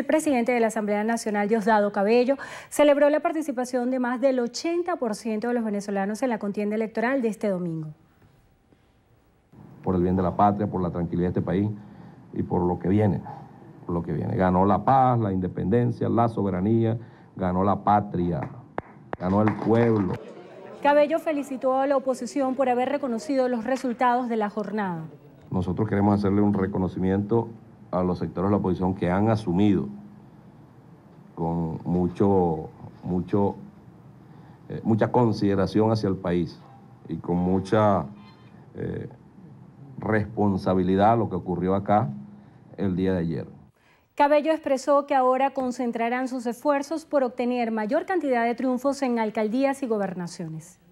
el presidente de la Asamblea Nacional, Diosdado Cabello, celebró la participación de más del 80% de los venezolanos en la contienda electoral de este domingo. Por el bien de la patria, por la tranquilidad de este país y por lo que viene, por lo que viene. Ganó la paz, la independencia, la soberanía, ganó la patria, ganó el pueblo. Cabello felicitó a la oposición por haber reconocido los resultados de la jornada. Nosotros queremos hacerle un reconocimiento a los sectores de la oposición que han asumido con mucho, mucho, eh, mucha consideración hacia el país y con mucha eh, responsabilidad lo que ocurrió acá el día de ayer. Cabello expresó que ahora concentrarán sus esfuerzos por obtener mayor cantidad de triunfos en alcaldías y gobernaciones.